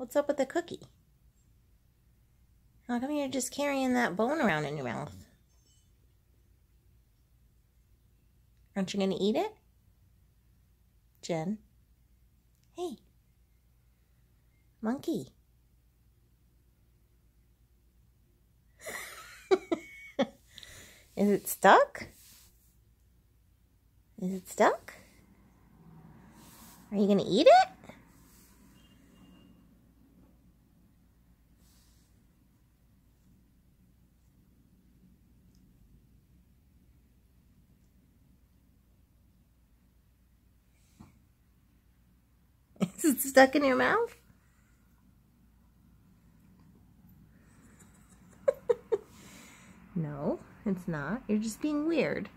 What's up with the cookie? How come you're just carrying that bone around in your mouth? Aren't you going to eat it? Jen. Hey. Monkey. Is it stuck? Is it stuck? Are you going to eat it? Is it stuck in your mouth? no, it's not. You're just being weird.